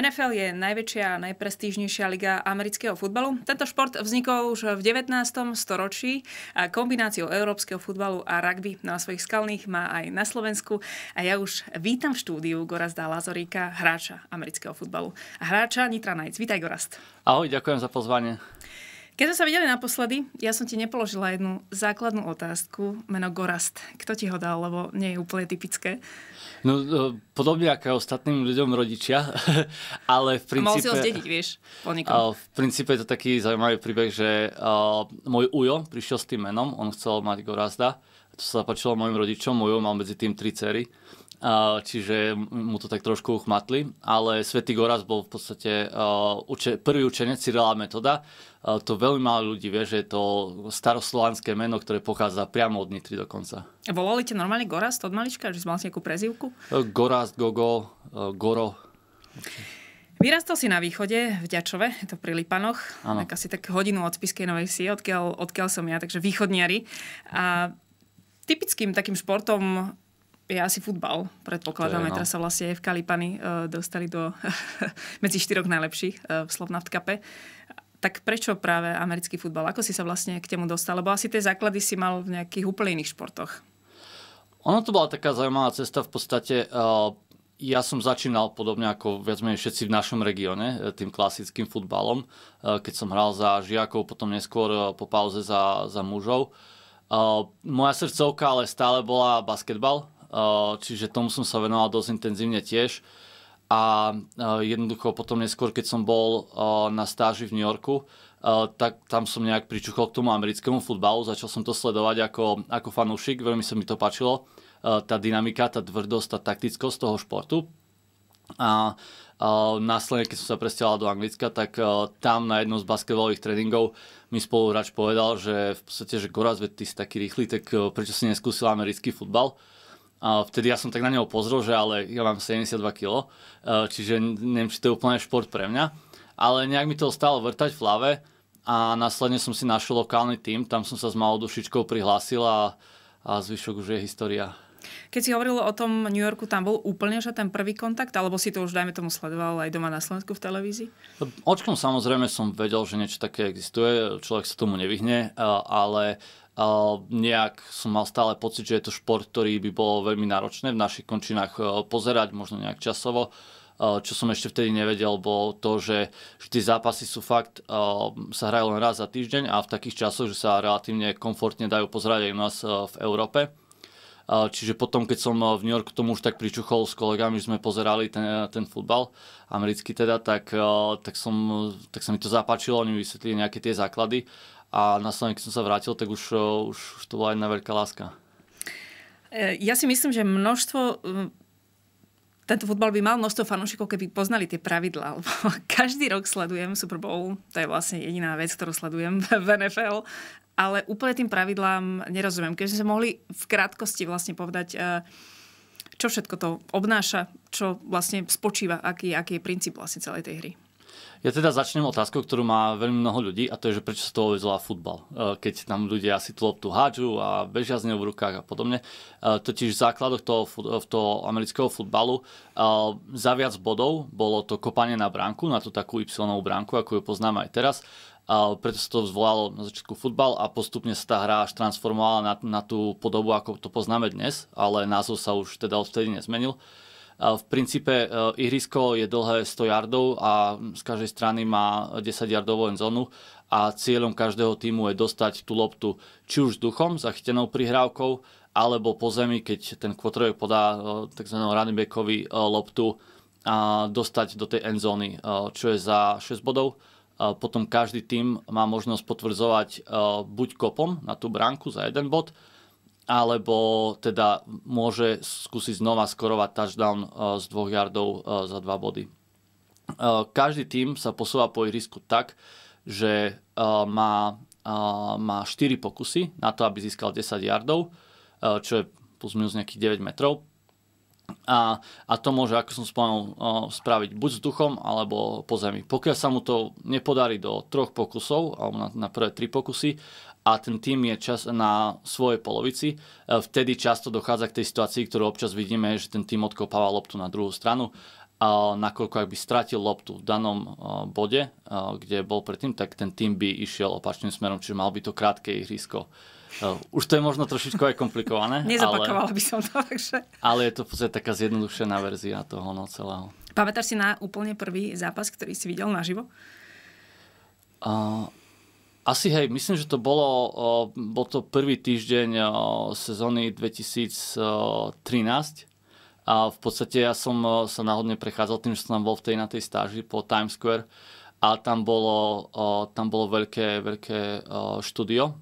NFL je najväčšia a najprestížnejšia liga amerického futbalu. Tento šport vznikol už v 19. storočí a kombináciou európskeho futbalu a rugby na svojich skalných má aj na Slovensku. A ja už vítam v štúdiu Gorazda Lazoríka, hráča amerického futbalu. hráča Nitra Nights. Vítaj, Gorazd. Ahoj, ďakujem za pozvanie. Keď sme sa videli naposledy, ja som ti nepoložila jednu základnú otázku, meno Gorast. Kto ti ho dal, lebo nie je úplne typické. No, no podobne ako ostatným ľuďom rodičia, ale v princípe... Mohol si ho zdediť, vieš, po nikom. V princípe je to taký zaujímavý príbeh, že môj ujo prišiel s tým menom, on chcel mať Gorazda, to sa zapáčilo mojim rodičom, Ujo mal medzi tým tri cery čiže mu to tak trošku uchmatli, ale Svetý Goraz bol v podstate prvý učenec Cyrila Metoda. To veľmi málo ľudí vie, že je to staroslovanské meno, ktoré pochádza priamo od Nitry dokonca. Volali ťa normálne Goraz od malička? Že mal si nejakú prezivku? E, Goraz, Gogo, e, Goro. Vyrastal si na východe, v Ďačove, je to pri Lipanoch, tak asi tak hodinu od Spiskej Novej Si, odkiaľ, odkiaľ som ja, takže východniari. A typickým takým športom je asi futbal, predpokladáme. No. Teraz sa vlastne aj v Kalipany uh, eh, dostali do medzi štyroch najlepších uh, v Slovnaft Cupe. Tak prečo práve americký futbal? Ako si sa vlastne k tomu dostal? Lebo asi tie základy si mal v nejakých úplne iných športoch. Ono to bola taká zaujímavá cesta v podstate. Uh, ja som začínal podobne ako viac menej všetci v našom regióne, tým klasickým futbalom, uh, keď som hral za žiakov, potom neskôr uh, po pauze za, za mužov. Moja srdcovka ale stále bola basketbal, Eh, čiže tomu som sa venoval dosť intenzívne tiež. A eh, jednoducho potom neskôr, keď som bol eh, na stáži v New Yorku, tak tam som nejak pričuchol k tomu americkému futbalu, začal som to sledovať ako, ako fanúšik, veľmi sa mi to páčilo, tá dynamika, tá tvrdosť, tá taktickosť toho športu. A, a následne, keď som sa presťahoval do Anglicka, tak tam na jednom z basketbalových tréningov mi spoluhráč povedal, že v podstate, že Goraz, ty si taký rýchly, tak prečo si neskúsil americký futbal? A vtedy ja som tak na neho pozrel, že ale ja mám 72 kg, e, čiže neviem, či to je úplne šport pre mňa. Ale nejak mi to stalo vrtať v hlave a následne som si našiel lokálny tým, tam som sa s malou dušičkou prihlásil a, a zvyšok už je história. Keď si hovoril o tom New Yorku, tam bol úplne že ten prvý kontakt, alebo si to už, dajme tomu, sledoval aj doma na Slovensku v televízii? Očkom samozrejme som vedel, že niečo také existuje, človek sa tomu nevyhne, e, ale Eh, nejak som mal stále pocit, že je to šport, ktorý by bol veľmi náročné v našich končinách eh, pozerať, možno nejak časovo. Eh, čo som ešte vtedy nevedel, bolo to, že tie zápasy sú fakt, sa hrajú len raz za týždeň a v takých časoch, že sa relatívne komfortne dajú pozerať aj u nás v Európe. Čiže potom, keď som v New Yorku tomu už tak pričuchol s kolegami, že sme pozerali ten, ten futbal, americký teda, tak, tak, som, tak sa mi to zapáčilo, oni vysvetlili nejaké tie základy a na keď som sa vrátil, tak eh, už, už to bola jedna veľká láska. Eh, ja si myslím, že množstvo eh, tento futbal by mal množstvo fanúšikov, keby poznali tie pravidlá. každý rok sledujem Super Bowl, to je vlastne jediná vec, ktorú sledujem v NFL, ale úplne tým pravidlám nerozumiem. Keďže sme mohli v krátkosti vlastne povedať, čo všetko to obnáša, čo vlastne spočíva, aký, aký je princíp vlastne celej tej hry. Ja teda začnem otázkou, ktorú má veľmi mnoho ľudí a to je, že prečo sa to volá futbal. E, keď tam ľudia si tú loptu hádžu a bežia z v rukách a podobne. E, totiž v základoch toho, toho amerického futbalu e, za viac bodov bolo to kopanie na bránku, na tú takú Y bránku, ako ju poznáme aj teraz a preto sa to zvolalo na začiatku futbal a postupne sa tá hra až transformovala na, na tú podobu, ako to poznáme dnes, ale názov sa už teda odtedy nezmenil. V princípe e, ihrisko je dlhé 100 yardov a z každej strany má 10 yardovú zónu a cieľom každého týmu je dostať tú loptu či už duchom, zachytenou prihrávkou, alebo po zemi, keď ten kvotrovek podá e, tzv. running backovi e, loptu a dostať do tej endzóny, čo je za 6 bodov. Potom každý tým má možnosť potvrdzovať buď kopom na tú bránku za jeden bod, alebo teda môže skúsiť znova skorovať touchdown eh, z dvoch yardov eh, za dva body. Eh, každý tým sa posúva po ihrisku tak, že má, má 4 pokusy na to, aby získal 10 yardov, čo je plus minus nejakých 9 metrov. A, a to môže, ako som spomenul, spraviť buď s duchom, alebo po zemi. Pokiaľ sa mu to nepodarí do troch pokusov, alebo na, na prvé tri pokusy, a ten tým je čas na svojej polovici, e, vtedy často dochádza k tej situácii, ktorú občas vidíme, že ten tým odkopáva loptu na druhú stranu a nakoľko ak by stratil loptu v danom e, bode, e, kde bol predtým, tak ten tým by išiel opačným smerom, čiže mal by to krátke ihrisko. Už to je možno trošičku aj komplikované. Nezapakovala ale, by som to, takže... Ale je to v podstate taká zjednodušená verzia toho no celého. Pamätáš si na úplne prvý zápas, ktorý si videl naživo? Uh, asi hej, myslím, že to bolo, bol to prvý týždeň sezóny 2013 a v podstate ja som sa náhodne prechádzal tým, že som bol v tej, na tej stáži po Times Square a tam bolo, tam bolo veľké, veľké štúdio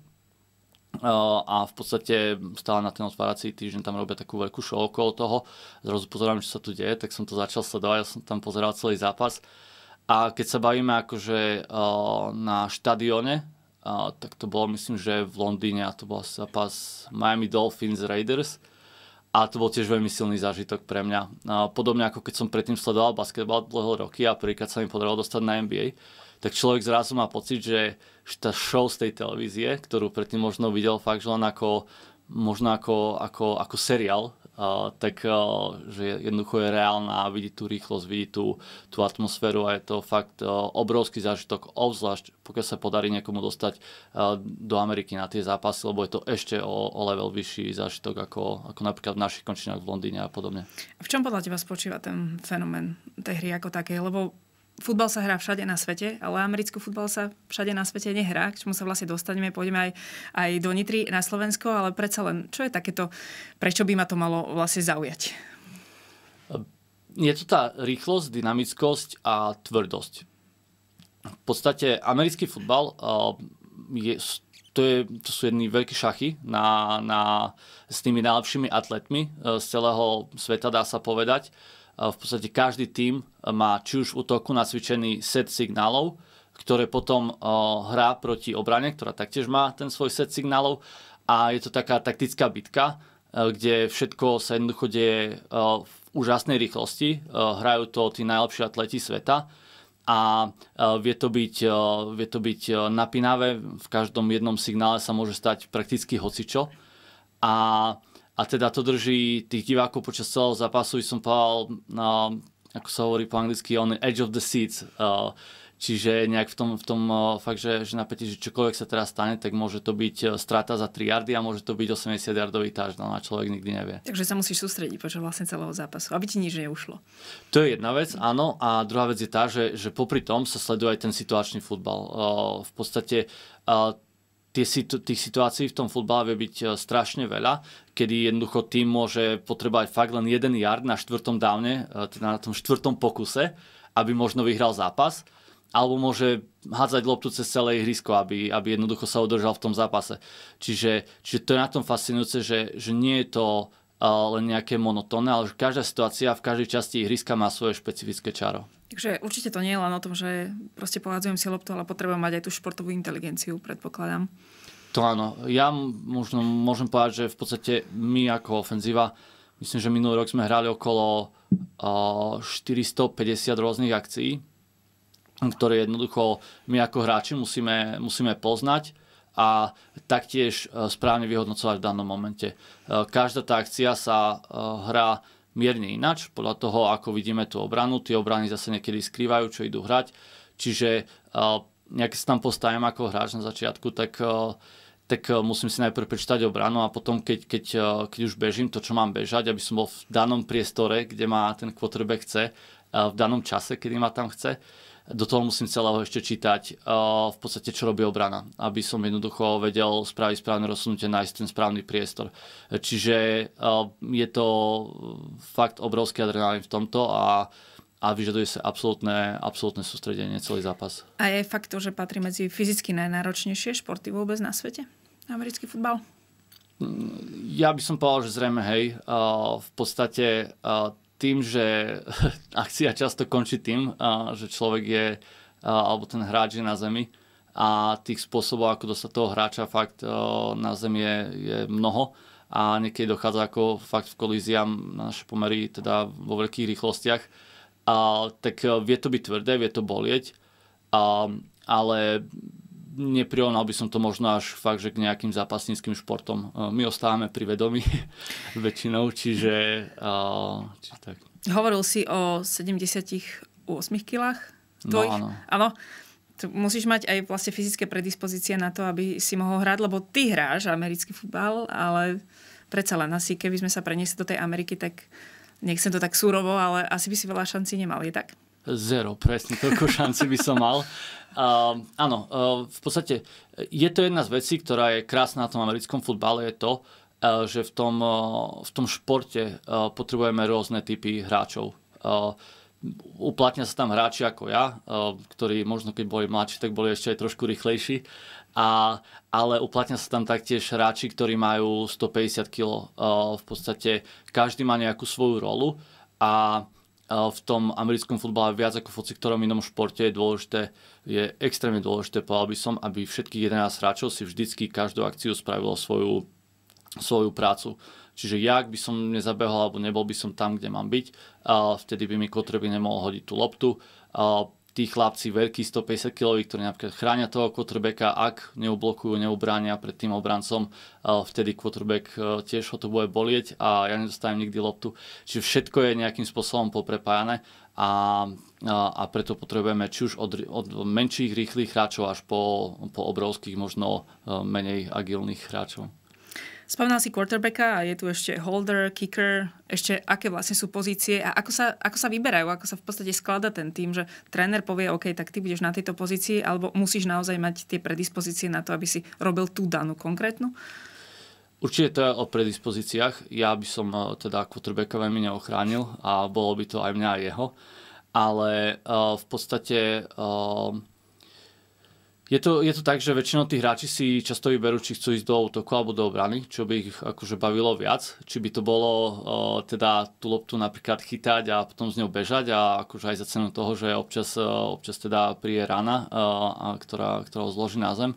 a v podstate stále na ten otvárací týždeň tam robia takú veľkú show okolo toho. Zrazu pozerám, čo sa tu deje, tak som to začal sledovať, ja som tam pozeral celý zápas a keď sa bavíme akože eh, na štadióne, eh, tak to bolo myslím, že v Londýne a to bol zápas Miami Dolphins Raiders a to bol tiež veľmi silný zážitok pre mňa. Eh, podobne ako keď som predtým sledoval basketbal dlhé roky a prvýkrát sa mi podarilo dostať na NBA, tak človek zrazu má pocit, že tá show z tej televízie, ktorú predtým možno videl fakt, že len ako možno ako, ako, ako seriál tak že jednoducho je reálna, vidí tú rýchlosť, vidí tú, tú atmosféru a je to fakt obrovský zážitok, obzvlášť pokiaľ sa podarí niekomu dostať do Ameriky na tie zápasy, lebo je to ešte o, o level vyšší zážitok ako, ako napríklad v našich končinách v Londýne a podobne. V čom podľa teba spočíva ten fenomén tej hry ako takej? Lebo futbal sa hrá všade na svete, ale americký futbal sa všade na svete nehrá, k čomu sa vlastne dostaneme, pôjdeme aj, aj do Nitry na Slovensko, ale predsa len, čo je takéto, prečo by ma to malo vlastne zaujať? Je to tá rýchlosť, dynamickosť a tvrdosť. V podstate americký futbal eh, je, to, je, to sú jedny veľké šachy na, na, s tými najlepšími atletmi eh, z celého sveta, dá sa povedať v podstate každý tým e, má či už v útoku nacvičený set signálov, ktoré potom e, hrá proti obrane, ktorá taktiež má ten svoj set signálov a je to taká taktická bitka, e, kde všetko sa jednoducho deje v úžasnej rýchlosti. Hrajú to tí najlepší atleti sveta a vie to byť, vie to byť napínavé. V každom jednom signále sa môže stať prakticky hocičo. A a teda to drží tých divákov počas celého zápasu, by som povedal, na, ako sa hovorí po anglicky, on edge of the seats. Uh, čiže nejak v tom, v tom uh, fakt, že, že napätí, že čokoľvek sa teraz stane, tak môže to byť e, strata za 3 yardy a môže to byť 80 yardový táž, no a človek nikdy nevie. Takže sa musíš sústrediť počas vlastne celého zápasu, aby ti nič neušlo. To je jedna vec, áno. A druhá vec je tá, že, že popri tom sa sleduje aj ten situačný futbal. Uh, v podstate uh, tých situácií v tom futbale vie byť e, strašne veľa, kedy jednoducho tým môže potrebovať fakt len jeden yard na štvrtom dávne, e, teda na tom štvrtom pokuse, aby možno vyhral zápas alebo môže hádzať loptu cez celé ihrisko, aby, aby jednoducho sa udržal v tom zápase. Čiže, čiže to je na tom fascinujúce, že, že nie je to uh, len nejaké monotónne, ale že každá situácia v každej časti ihriska má svoje špecifické čaro. Takže určite to nie je len o tom, že proste pohádzujem si loptu, ale potrebujem mať aj tú športovú inteligenciu, predpokladám. To áno. Ja možno môžem povedať, že v podstate my ako ofenzíva, myslím, že minulý rok sme hrali okolo 450 rôznych akcií, ktoré jednoducho my ako hráči musíme, musíme poznať a taktiež e, správne vyhodnocovať v danom momente. E, každá tá akcia sa e, hrá mierne inač, podľa toho, ako vidíme tú obranu. Tie obrany zase niekedy skrývajú, čo idú hrať. Čiže eh, nejak sa tam postavím ako hráč na začiatku, tak, eh, tak eh, musím si najprv prečítať obranu a potom, keď, keď, keď už bežím to, čo mám bežať, aby som bol v danom priestore, kde ma ten quarterback chce, v danom čase, kedy ma tam chce, do toho musím celého ešte čítať eh, v podstate, čo robí obrana, aby som jednoducho vedel spraviť správne rozhodnutie, nájsť ten správny priestor. Čiže eh, je to fakt obrovský adrenalín v tomto a a vyžaduje sa absolútne, absolútne sústredenie, celý zápas. A je fakt to, že patrí medzi fyzicky najnáročnejšie športy vôbec na svete? Americký futbal? Mm, ja by som povedal, že zrejme hej. Eh, v podstate tým, že akcia často končí tým, že človek je, alebo ten hráč je na zemi a tých spôsobov, ako dostať toho hráča fakt na zemi je, je mnoho a niekedy dochádza ako fakt v kolíziám na naše pomery, teda vo veľkých rýchlostiach. A, tak e, vie to byť tvrdé, vie to bolieť, a, ale neprional by som to možno až fakt, že k nejakým zápasníckým športom. E, my ostávame pri vedomí väčšinou, čiže, či tak. Hovoril si o 78 kilách no, tvojich? No, áno. áno. Musíš mať aj vlastne fyzické predispozície na to, aby si mohol hrať, lebo ty hráš americký futbal, ale predsa len asi, keby sme sa preniesli do tej Ameriky, tak nechcem to tak súrovo, ale asi by si veľa šancí nemal, je tak? Zero, presne, toľko šanci by som mal. Uh, áno, uh, v podstate je to jedna z vecí, ktorá je krásna na tom americkom futbale, je to, uh, že v tom, uh, v tom športe uh, potrebujeme rôzne typy hráčov. Uh, uplatňa sa tam hráči ako ja, ktorí možno keď boli mladší, tak boli ešte aj trošku rýchlejší. A, ale uplatňa sa tam taktiež hráči, ktorí majú 150 kg. V podstate každý má nejakú svoju rolu a v tom americkom futbale viac ako v ktorom inom športe je dôležité, je extrémne dôležité, povedal by som, aby všetkých 11 hráčov si vždycky každú akciu spravilo svoju, svoju prácu. Čiže ja, ak by som nezabehol alebo nebol by som tam, kde mám byť, vtedy by mi Kotreby nemohol hodiť tú loptu tí chlapci veľkí 150 kg, ktorí napríklad chránia toho quarterbacka, ak neublokujú, neubránia pred tým obrancom, eh, vtedy quarterback eh, tiež ho to bude bolieť a ja nedostávam nikdy loptu. Čiže všetko je nejakým spôsobom poprepájane a, eh, a preto potrebujeme či už od, od menších, rýchlych hráčov až po, po obrovských, možno menej agilných hráčov. Spomínal si quarterbacka a je tu ešte holder, kicker, ešte aké vlastne sú pozície a ako sa, ako sa vyberajú, ako sa v podstate sklada ten tým, že tréner povie, OK, tak ty budeš na tejto pozícii, alebo musíš naozaj mať tie predispozície na to, aby si robil tú danú konkrétnu? Určite to je o predispozíciách. Ja by som eh, teda quarterbacka veľmi neochránil a bolo by to aj mňa a jeho. Ale uh, v podstate uh, je to, je to tak, že väčšinou tí hráči si často vyberú, či chcú ísť do útoku alebo do obrany, čo by ich akože bavilo viac. Či by to bolo uh, teda tú loptu napríklad chytať a potom z ňou bežať a akože aj za cenu toho, že občas, uh, občas teda príje rana, uh, ktorá, ktorá ho zloží na zem.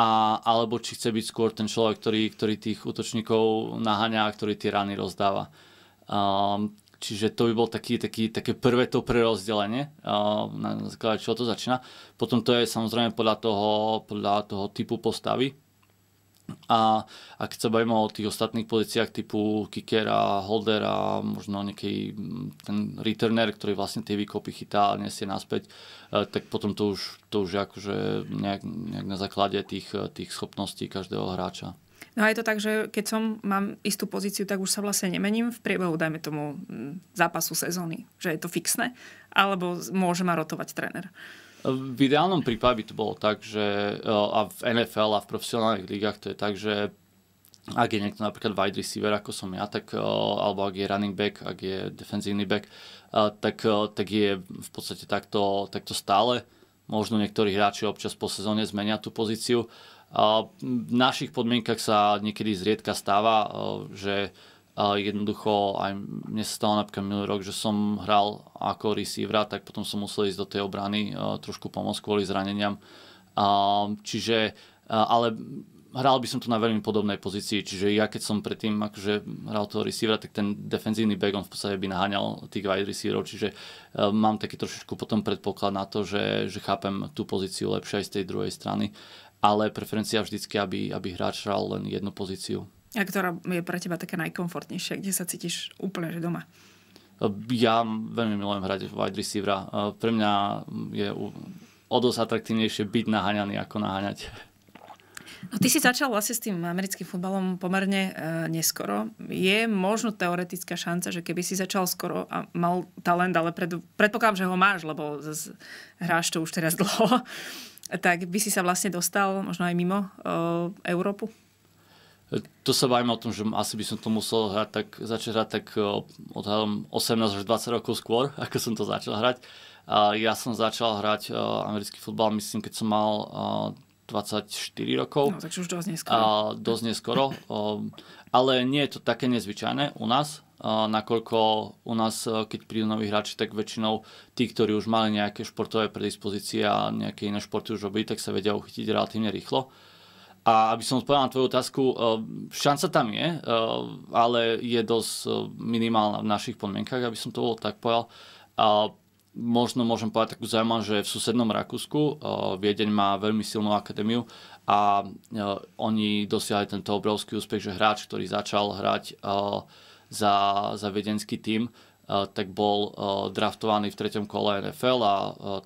A, alebo či chce byť skôr ten človek, ktorý, ktorý tých útočníkov naháňa a ktorý tie rany rozdáva. Um, Čiže to by bol taký, taký, také prvé to prerozdelenie, na základe čo to začína. Potom to je samozrejme podľa toho, podľa toho typu postavy. A ak sa bavíme o tých ostatných pozíciách typu kickera, holdera, možno nejaký mm, ten returner, ktorý vlastne tie výkopy chytá a nesie naspäť, e, tak potom to už, to už je akože nejak, nejak na základe tých, tých schopností každého hráča. No a je to tak, že keď som, mám istú pozíciu, tak už sa vlastne nemením v priebehu, dajme tomu, zápasu sezóny, že je to fixné, alebo môže ma rotovať tréner. V ideálnom prípade by to bolo tak, že e, a v NFL a v profesionálnych ligách to je tak, že ak je niekto napríklad wide receiver, ako som ja, tak, e, alebo ak je running back, ak je defenzívny back, e, tak, tak je v podstate takto, takto stále. Možno niektorí hráči občas po sezóne zmenia tú pozíciu, v našich podmienkach sa niekedy zriedka stáva, eh, že eh, jednoducho aj mne sa stalo napríklad minulý rok, že som hral ako receivera, tak potom som musel ísť do tej obrany eh, trošku pomôcť kvôli zraneniam. Čiže, ale hral by som tu na veľmi podobnej pozícii, čiže ja keď som predtým akože hral toho receivera, tak ten defenzívny back on v podstate by naháňal tých wide receiverov, čiže mám taký trošičku potom predpoklad na to, že, že chápem tú pozíciu lepšie aj z tej druhej strany ale preferencia vždycky, aby, aby hráč hral len jednu pozíciu. A ktorá je pre teba taká najkomfortnejšia, kde sa cítiš úplne že doma? Ehm, ja veľmi milujem hrať wide receivera. Ehm, pre mňa je o dosť atraktívnejšie byť naháňaný ako naháňať. No, ty si začal vlastne s tým americkým futbalom pomerne e, neskoro. Je možno teoretická šanca, že keby si začal skoro a mal talent, ale pred, predpokladám, že ho máš, lebo z, hráš to už teraz dlho, tak by si sa vlastne dostal možno aj mimo uh, Európu? To sa bavíme o tom, že asi by som to musel hrať tak, začať hrať tak odhľadom 18 až 20 rokov skôr, ako som to začal hrať. A ja som začal hrať uh, americký futbal, myslím, keď som mal uh, 24 rokov. No, takže už dosť neskoro. A, dosť neskoro ale nie je to také nezvyčajné u nás, nakoľko u nás, e, keď prídu noví hráči, tak väčšinou tí, ktorí už mali nejaké športové predispozície a nejaké iné športy už robili, tak sa vedia uchytiť relatívne rýchlo. A aby som odpovedal na tvoju otázku, e, šanca tam je, e, ale je dosť minimálna v našich podmienkach, aby som to bol tak povedal. A možno môžem povedať takú zaujímavú, že v susednom Rakúsku Viedeň má veľmi silnú akadémiu a e, oni dosiahli tento obrovský úspech, že hráč, ktorý začal hrať e, za, za vedenský tím, e, tak bol draftovaný v treťom kole NFL a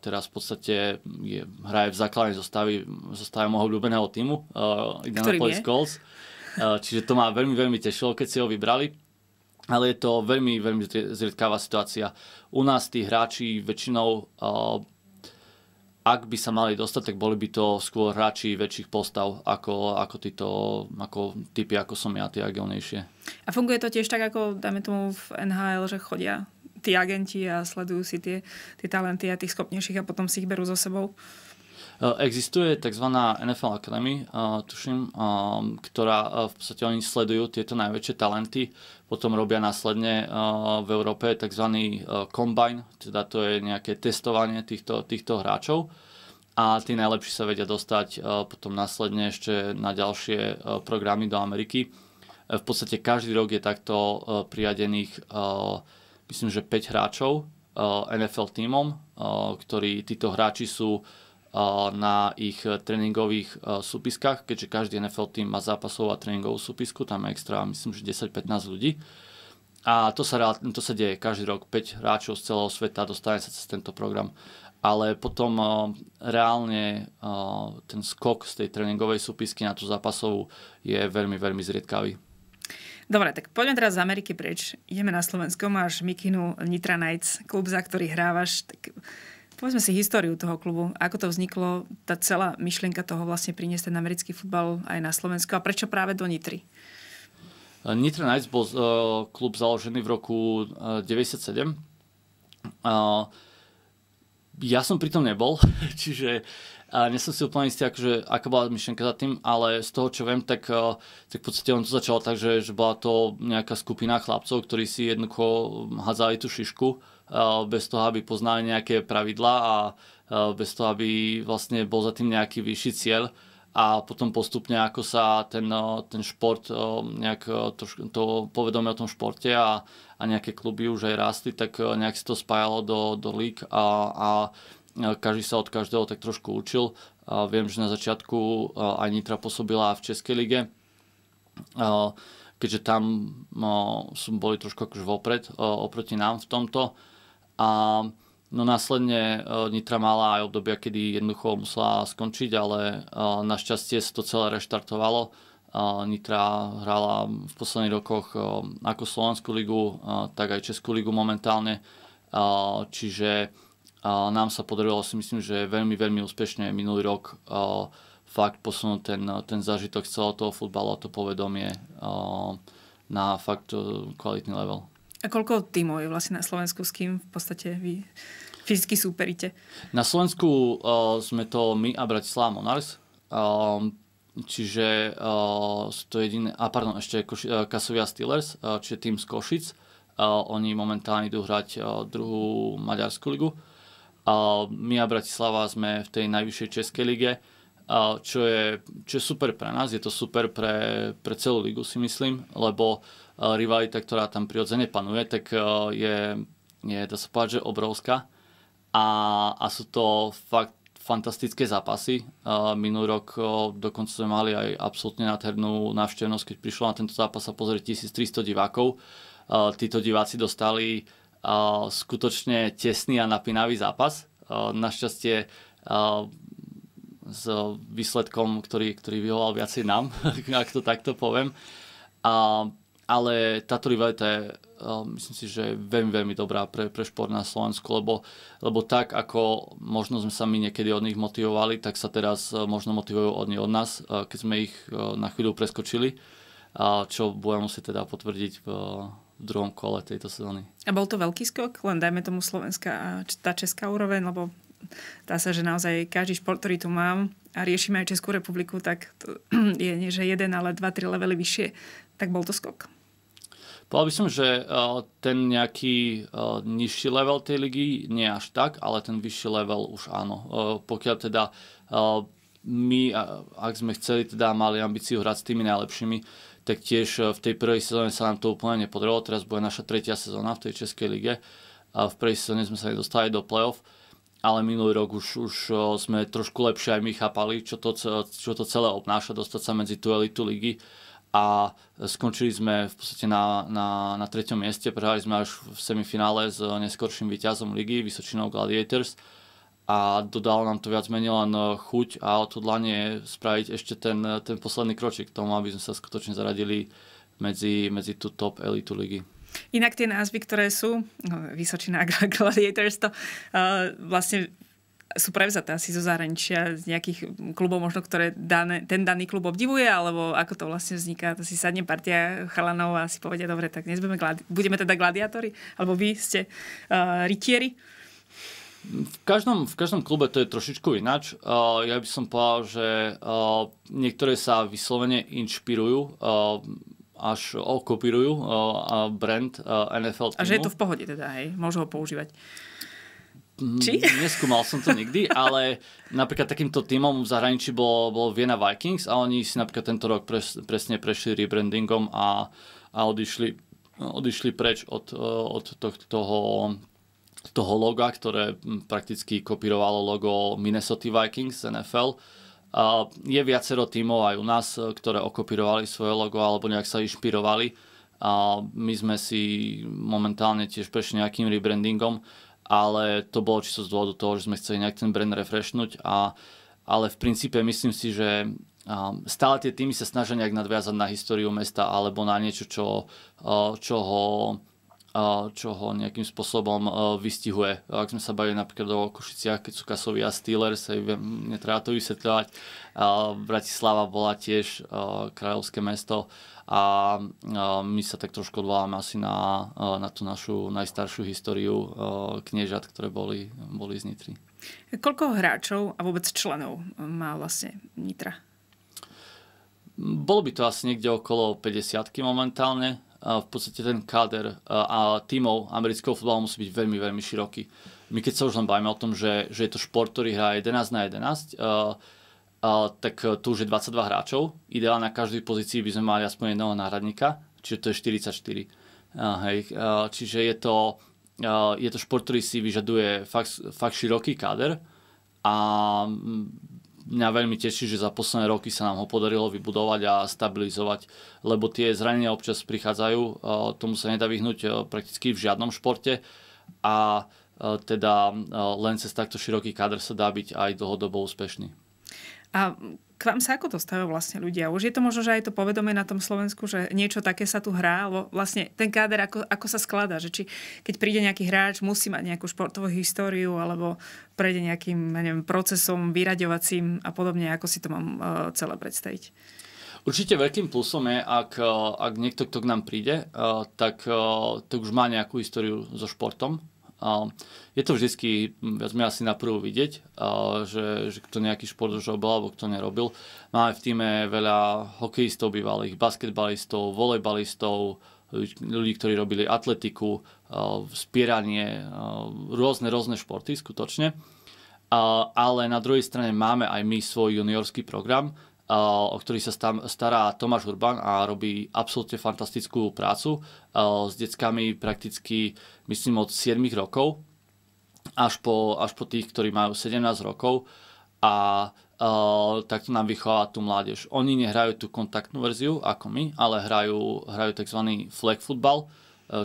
teraz v podstate je, hraje v základnej zostavy, zostave môjho obľúbeného týmu, Indianapolis Colts. Čiže to ma veľmi, veľmi tešilo, keď si ho vybrali. Ale je to veľmi, veľmi zriedkáva situácia. U nás tí hráči väčšinou ak by sa mali dostať, tak boli by to skôr hráči väčších postav ako, ako títo ako typy, ako som ja, tie agilnejšie. A funguje to tiež tak, ako dáme tomu v NHL, že chodia tí agenti a sledujú si tie, tie talenty a tých schopnejších a potom si ich berú so sebou? E, existuje tzv. NFL Academy, e, tuším, e, ktorá v podstate oni sledujú tieto najväčšie talenty, potom robia následne v Európe tzv. combine, teda to je nejaké testovanie týchto, týchto hráčov a tí najlepší sa vedia dostať potom následne ešte na ďalšie programy do Ameriky. V podstate každý rok je takto priadených myslím, že 5 hráčov NFL týmom, ktorí títo hráči sú na ich e, tréningových e, súpiskách, keďže každý NFL tým má zápasov a tréningovú súpisku, tam je extra myslím, že 10-15 ľudí. A to sa, to sa deje každý rok, 5 hráčov z celého sveta dostane sa cez tento program. Ale potom e, reálne ten skok z tej tréningovej súpisky na tú zápasovú je veľmi, veľmi zriedkavý. Dobre, tak poďme teraz z Ameriky preč. Ideme na Slovensko, máš Mikinu Nitra Knights, klub, za ktorý hrávaš. Tak povedzme si históriu toho klubu. Ako to vzniklo, tá celá myšlienka toho vlastne priniesť ten americký futbal aj na Slovensku a prečo práve do Nitry? Nitra Knights bol uh, klub založený v roku uh, 97. Uh, ja som pritom nebol, čiže a eh, nie som si úplne istý, akože, aká bola myšlienka za tým, ale z toho, čo viem, tak, eh, tak v podstate on to začalo tak, že, že bola to nejaká skupina chlapcov, ktorí si jednoducho hádzali tú šišku Eh, bez toho, aby poznali nejaké pravidlá a eh, bez toho, aby vlastne bol za tým nejaký vyšší cieľ a potom postupne ako sa ten, eh, ten šport, nejak to, to povedomie o tom športe a, a nejaké kluby už aj rastli, tak nejak si to spájalo do, do lík a, a každý sa od každého tak trošku učil. A viem, že na začiatku aj Nitra pôsobila v Českej lige, keďže tam som boli trošku akož vopred oproti nám v tomto a no následne e, Nitra mala aj obdobia, kedy jednoducho musela skončiť, ale e, našťastie sa to celé reštartovalo. E, Nitra hrala v posledných rokoch ako Slovenskú ligu, tak aj Českú ligu momentálne. Čiže nám sa podarilo si myslím, že veľmi, veľmi úspešne minulý rok fakt posunúť ten, ten zážitok z celého toho futbalu a to povedomie na fakt kvalitný level. A koľko tímov je vlastne na Slovensku, s kým v podstate vy fyzicky súperíte? Na Slovensku uh, sme to my a Bratislava Monars. Um, eh, čiže uh, sú to jediné, a pardon, ešte Koši, uh, Kasovia Steelers, uh, čiže tým z Košic. Uh, oni momentálne idú hrať uh, druhú maďarskú ligu. Uh, my a Bratislava sme v tej najvyššej českej lige, uh, čo, je, čo je super pre nás, je to super pre, pre celú ligu si myslím, lebo uh, E, rivalita, ktorá tam prirodzene panuje, tak e, je, je dá sa povedať, že obrovská. A, a sú to fakt fantastické zápasy. E, minulý rok dokonca sme mali aj absolútne nádhernú návštevnosť, keď prišlo na tento zápas sa pozrieť 1300 divákov. Títo diváci dostali skutočne tesný a napínavý zápas. Našťastie s výsledkom, ktorý, ktorý vyhoval viacej nám, ak to takto poviem. A ale táto rivalita je eh, myslím si, že veľmi, veľmi dobrá pre, pre šport na Slovensku, lebo, lebo tak, ako možno sme sa my niekedy od nich motivovali, tak sa teraz eh, možno motivujú od nich od nás, eh, keď sme ich na chvíľu preskočili, čo budem musieť teda potvrdiť v, v druhom kole tejto sezóny. A bol to veľký skok, len dajme tomu Slovenska a tá česká úroveň, lebo dá sa, že naozaj každý šport, ktorý tu mám a riešime aj Českú republiku, tak to je nie, že jeden, ale dva, tri levely vyššie. Tak bol to skok. Povedal by som, že e, ten nejaký e, nižší level tej ligy nie až tak, ale ten vyšší level už áno. E, pokiaľ teda my, ak sme chceli, teda mali ambíciu hrať s tými najlepšími, tak tiež v tej prvej sezóne sa nám to úplne nepodarilo. Teraz bude naša tretia sezóna v tej Českej lige. V prvej sezóne sme sa nedostali do play-off, ale minulý rok už, už sme trošku lepšie aj my chápali, čo to, čo to celé obnáša dostať sa medzi tú elitu ligy a skončili sme v podstate na, na, na treťom mieste, prehrali sme až v semifinále s eh, neskorším víťazom ligy, Vysočinou Gladiators a dodalo nám to viac menej len eh, chuť a odhodlanie spraviť ešte ten, eh, ten posledný kročík k tomu, aby sme sa skutočne zaradili medzi, medzi tú top elitu ligy. Inak tie názvy, ktoré sú, no, Vysočina Gladiators, to uh, vlastne sú prevzaté asi zo zahraničia, z nejakých klubov možno, ktoré dane, ten daný klub obdivuje, alebo ako to vlastne vzniká, to si sadne partia chalanov a si povedia, dobre, tak dnes budeme, gladi- budeme teda gladiátori, alebo vy ste uh, rytieri. V každom, v každom klube to je trošičku ináč. Uh, eh, ja by som povedal, že uh, niektoré sa vyslovene inšpirujú uh, až okopírujú uh, brand uh, NFL týmu. A že je to v pohode teda, hej? Môžu ho používať. Či? Neskúmal som to nikdy, ale napríklad takýmto týmom v zahraničí bolo, bolo Vienna Vikings a oni si napríklad tento rok pres, presne prešli rebrandingom a, a odišli, odišli preč od, e, od toho, toho loga, ktoré prakticky kopírovalo logo Minnesota Vikings z NFL. A je viacero tímov aj u nás, e, ktoré okopírovali svoje logo alebo nejak sa inšpirovali a my sme si momentálne tiež prešli nejakým rebrandingom ale to bolo čisto z dôvodu toho, že sme chceli nejak ten brand refreshnúť, a, ale v princípe myslím si, že stále tie týmy sa snažia nejak nadviazať na históriu mesta alebo na niečo, čo, čo ho čo ho nejakým spôsobom e, vystihuje. Ak sme sa bavili napríklad o Košiciach, keď sú Kasovia Steelers, aj viem, netreba to vysvetľovať. Bratislava bola tiež e, kráľovské mesto a e, my sa tak trošku odvoláme asi na, na tú našu najstaršiu históriu kniežat, ktoré boli, boli z Nitry. Koľko hráčov a vôbec členov má vlastne Nitra? Bolo by to asi niekde okolo 50 momentálne v podstate ten káder a tímov amerického futbalu musí byť veľmi, veľmi široký. My keď sa už len bavíme o tom, že, že je to šport, ktorý hrá 11 na 11, tak tu už je 22 hráčov. Ideálne na každej pozícii by sme mali aspoň jedného náhradníka, čiže to je 44. Hej. Čiže je to, je to šport, ktorý si vyžaduje fakt, fakt široký káder a mňa veľmi teší, že za posledné roky sa nám ho podarilo vybudovať a stabilizovať, lebo tie zranenia občas prichádzajú, e, tomu sa nedá vyhnúť e, prakticky v žiadnom športe a e, teda len cez takto široký kader sa dá byť aj dlhodobo úspešný. A k vám sa ako dostávajú vlastne ľudia? Už je to možno, že aj to povedomé na tom Slovensku, že niečo také sa tu hrá, alebo vlastne ten káder, ako, ako sa skladá, že či keď príde nejaký hráč, musí mať nejakú športovú históriu, alebo prejde nejakým neviem, procesom vyraďovacím a podobne, ako si to mám uh, celé predstaviť. Určite veľkým plusom je, ak, e, ak niekto, kto k nám príde, e, tak, tak už má nejakú históriu so športom je to vždycky hm, viac asi na prvú vidieť, že, že kto nejaký šport už robil alebo kto nerobil. Máme v týme veľa hokejistov bývalých, basketbalistov, volejbalistov, ľudí, ktorí robili atletiku, spieranie, rôzne, rôzne športy skutočne. Ale na druhej strane máme aj my svoj juniorský program, Eh, o ktorý sa stará Tomáš Urban a robí absolútne fantastickú prácu eh, s deckami prakticky, myslím, od 7 rokov až po, až po tých, ktorí majú 17 rokov a eh, takto nám vychová tú mládež. Oni nehrajú tú kontaktnú verziu ako my, ale hrajú, hrajú tzv. flag football,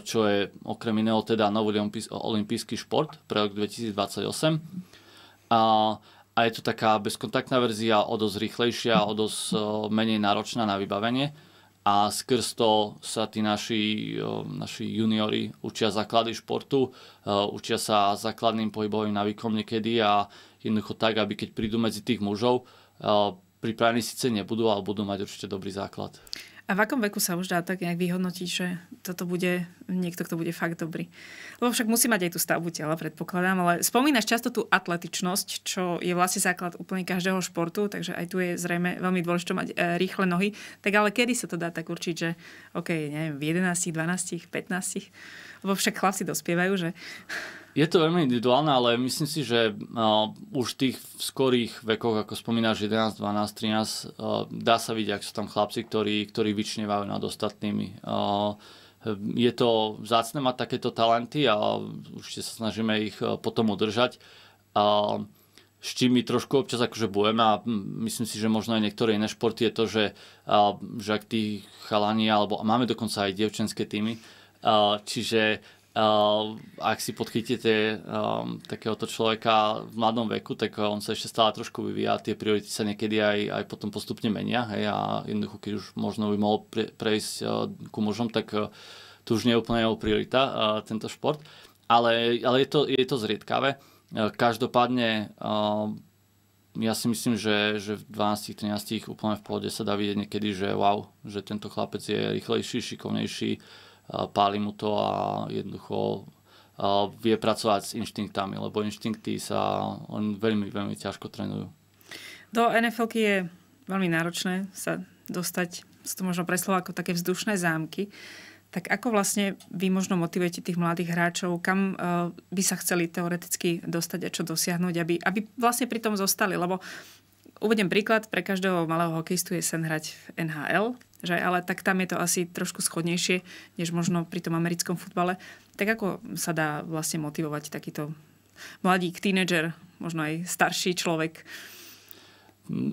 čo je okrem iného teda nový olimpijský šport pre rok 2028. A a je to taká bezkontaktná verzia, o dosť rýchlejšia, o dosť menej náročná na vybavenie a skrz to sa tí naši, naši juniori učia základy športu, učia sa základným pohybovým návykom niekedy a jednoducho tak, aby keď prídu medzi tých mužov, pripravení síce nebudú, ale budú mať určite dobrý základ. A v akom veku sa už dá tak nejak vyhodnotiť, že toto bude niekto, kto bude fakt dobrý. Lebo však musí mať aj tú stavbu tela, predpokladám, ale spomínaš často tú atletičnosť, čo je vlastne základ úplne každého športu, takže aj tu je zrejme veľmi dôležité mať e, rýchle nohy. Tak ale kedy sa to dá tak určiť, že OK, neviem, v 11, 12, 15, lebo však chlapci dospievajú, že... Je to veľmi individuálne, ale myslím si, že uh, už tých v tých skorých vekoch, ako spomínaš, 11, 12, 13, uh, dá sa vidieť, ak sú tam chlapci, ktorí, ktorí vyčnevajú nad ostatnými. Uh, je to vzácne mať takéto talenty a už sa snažíme ich e, potom udržať. A s čím my trošku občas akože bojeme a myslím si, že možno aj niektoré iné športy je to, že, že ak tí chalani, alebo máme dokonca aj dievčenské týmy, čiže Ehm, ak si podchytíte um, takéhoto človeka v mladom veku, tak on sa ešte stále trošku vyvíja, tie priority sa niekedy aj, aj potom postupne menia hej, a jednoducho, keď už možno by mohol pre, prejsť uh, ku mužom, tak uh, to už nie je úplne jeho priorita uh, tento šport, ale, ale je, to, je to zriedkavé. Uh, každopádne uh, ja si myslím, že, že v 12-13 úplne v pohode sa dá vidieť niekedy, že wow, že tento chlapec je rýchlejší, šikovnejší, uh, páli mu to a jednoducho vie pracovať s inštinktami, lebo inštinkty sa on veľmi, veľmi ťažko trénujú. Do nfl je veľmi náročné sa dostať, sú to možno preslova ako také vzdušné zámky. Tak ako vlastne vy možno motivujete tých mladých hráčov, kam e, by sa chceli teoreticky dostať a čo dosiahnuť, aby, aby vlastne pri tom zostali? Lebo Uvedem príklad, pre každého malého hokejistu je sen hrať v NHL, že? ale tak tam je to asi trošku schodnejšie, než možno pri tom americkom futbale. Tak ako sa dá vlastne motivovať takýto mladík, tínedžer, možno aj starší človek?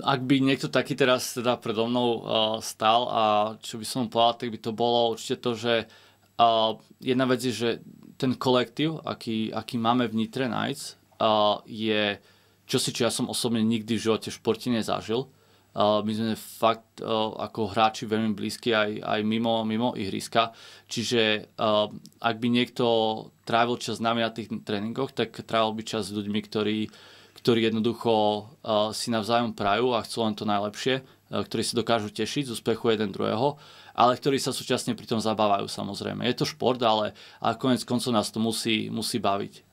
Ak by niekto taký teraz teda predo mnou uh, stál a čo by som povedal, tak by to bolo určite to, že uh, jedna vec je, že ten kolektív, aký, aký máme v Nitre Nights, uh, je čo si, čo ja som osobne nikdy v živote v športe nezažil. Uh, my sme fakt uh, ako hráči veľmi blízki aj, aj mimo, mimo ihriska. Čiže uh, ak by niekto trávil čas s nami na tých tréningoch, tak trávil by čas s ľuďmi, ktorí, ktorí jednoducho e, si navzájom prajú a chcú len to najlepšie, ktorí si dokážu tešiť z úspechu jeden druhého, ale ktorí sa súčasne pri tom zabávajú samozrejme. Je to šport, ale, a konec koncov nás to musí, musí baviť.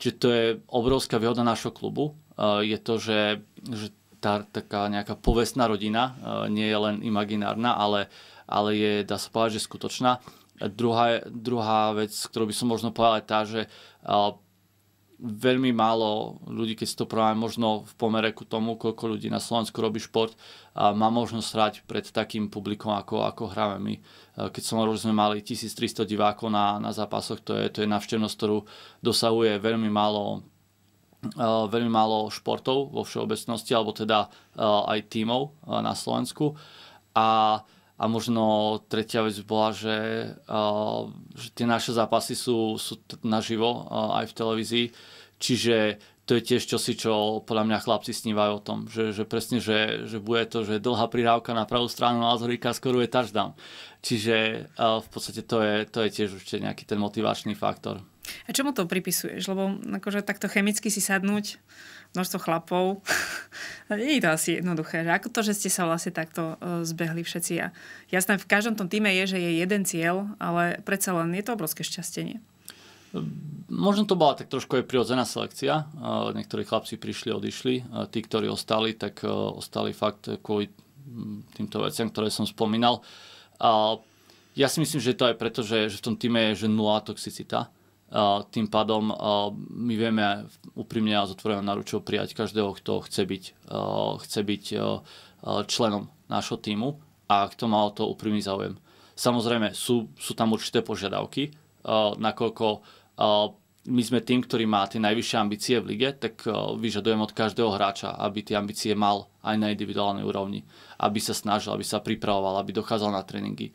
Čiže to je obrovská výhoda nášho klubu. Je to, že, že tá taká nejaká povestná rodina nie je len imaginárna, ale, ale je, dá sa povedať, že skutočná. Druhá, druhá vec, ktorú by som možno povedal, je tá, že veľmi málo ľudí, keď si to porovnáme možno v pomere ku tomu, koľko ľudí na Slovensku robí šport, a má možnosť hrať pred takým publikom, ako, ako hráme my. E, keď som hovoril, sme mali 1300 divákov na, na zápasoch, to je, to je navštevnosť, ktorú dosahuje veľmi málo e, veľmi málo športov vo všeobecnosti, alebo teda e, aj tímov na Slovensku. A a možno tretia vec bola, že, že tie naše zápasy sú, sú naživo aj v televízii, čiže to je tiež čosi, čo podľa mňa chlapci snívajú o tom, že, že presne, že, že bude to, že dlhá prirávka na pravú stranu a Azorika je touchdown. Čiže v podstate to je, to je tiež určite nejaký ten motivačný faktor. A čomu to pripisuješ? Lebo akože takto chemicky si sadnúť množstvo chlapov. Nie je to asi jednoduché. Že ako to, že ste sa vlastne takto e, zbehli všetci. A jasné, v každom tom týme je, že je jeden cieľ, ale predsa len je to obrovské šťastenie. Ehm, možno to bola tak trošku aj prirodzená selekcia. E, niektorí chlapci prišli, odišli. E, tí, ktorí ostali, tak ostali fakt kvôli týmto veciam, ktoré som spomínal. A ja si myslím, že to aj preto, že, že v tom týme je že nula toxicita tým pádom my vieme úprimne a zotvorenou naručou prijať každého, kto chce byť, chce byť členom nášho týmu a kto má o to úprimný záujem. Samozrejme, sú, sú tam určité požiadavky, nakoľko my sme tým, ktorý má tie najvyššie ambície v lige, tak vyžadujem od každého hráča, aby tie ambície mal aj na individuálnej úrovni, aby sa snažil, aby sa pripravoval, aby dochádzal na tréningy.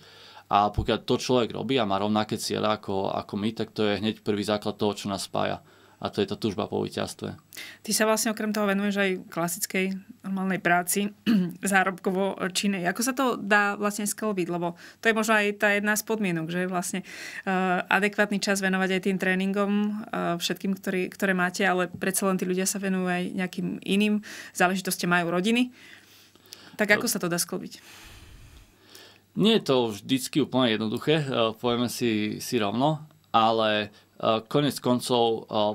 A pokiaľ to človek robí a má rovnaké cieľe ako, ako my, tak to je hneď prvý základ toho, čo nás spája a to je tá túžba po víťazstve. Ty sa vlastne okrem toho venuješ aj klasickej normálnej práci, zárobkovo činej. Ako sa to dá vlastne sklobiť? Lebo to je možno aj tá jedna z podmienok, že vlastne uh, adekvátny čas venovať aj tým tréningom, uh, všetkým, ktorý, ktoré máte, ale predsa len tí ľudia sa venujú aj nejakým iným záležitostiam, majú rodiny. Tak ako eh, sa to dá sklobiť? Nie je to vždycky úplne jednoduché, eh, povieme si, si rovno, ale eh, konec koncov eh,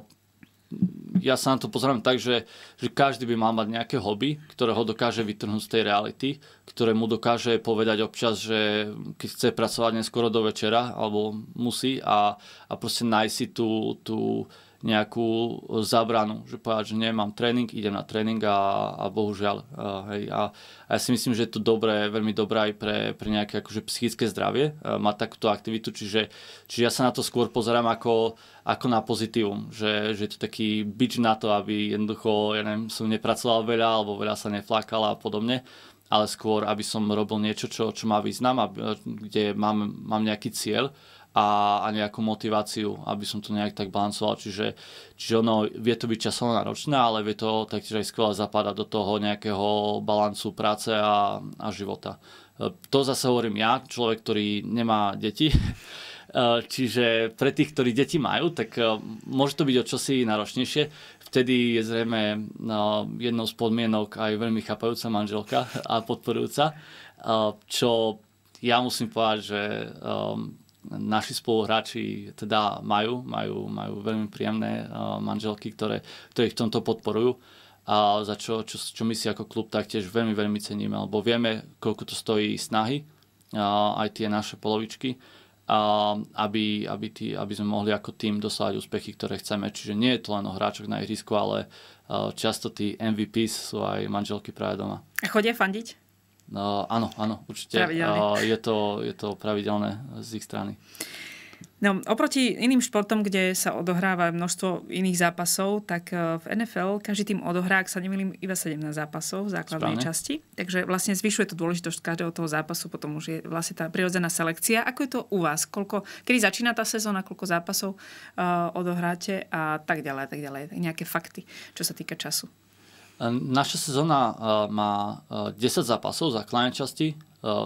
ja sa na to pozerám tak, že, že každý by mal mať nejaké hobby, ktoré ho dokáže vytrhnúť z tej reality, ktoré mu dokáže povedať občas, že keď chce pracovať neskoro do večera, alebo musí a, a proste nájsť si tú, tú, uh, nejakú e, zabranu, že povedať, že nemám tréning, idem na tréning a, a bohužiaľ. A, e, hej, a, a ja si myslím, že je to dobré, veľmi dobré aj pre, pre nejaké akože psychické zdravie e, mať takúto aktivitu, čiže, čiže ja sa na to skôr pozerám ako, ako na pozitívum, že, že je to taký bič na to, aby jednoducho, ja neviem, som nepracoval veľa alebo veľa sa neflákala a podobne, ale skôr, aby som robil niečo, čo, čo má význam, a kde mám, mám nejaký cieľ a, a nejakú motiváciu, aby som to nejak tak balancoval. Čiže, čiže ono, vie to byť časovo náročné, ale vie to taktiež aj skvelé zapadať do toho nejakého balancu práce a, a života. E, to zase hovorím ja, človek, ktorý nemá deti. E, čiže pre tých, ktorí deti majú, tak e, môže to byť o čosi náročnejšie. Vtedy je zrejme no, jednou z podmienok aj veľmi chápajúca manželka a podporujúca, čo ja musím povedať, že naši spoluhráči teda majú, majú, majú veľmi príjemné eh, manželky, ktoré, ktoré ich v tomto podporujú a za čo, čo, čo my si ako klub taktiež veľmi, veľmi ceníme, lebo vieme, koľko to stojí snahy, eh, aj tie naše polovičky, aby, aby, tí, aby sme mohli ako tým dosávať úspechy, ktoré chceme. Čiže nie je to len o hráčoch na ihrisku, ale eh, často tí MVPs sú aj manželky práve doma. A chodia fandiť? Uh, áno, áno, určite. Uh, je, to, je to pravidelné z ich strany. No, oproti iným športom, kde sa odohráva množstvo iných zápasov, tak e, v NFL každý tým odohrá, ak sa nemýlim, iba 17 zápasov v základnej Správne. časti. Takže vlastne zvyšuje to dôležitosť každého toho zápasu, potom už je vlastne tá prirodzená selekcia. Ako je to u vás? Koľko, kedy začína tá sezóna, koľko zápasov uh, odohráte a tak ďalej, tak ďalej. Nejaké fakty, čo sa týka času. Ehm, naša sezóna eh, má 10 eh, zápasov základnej časti, eh,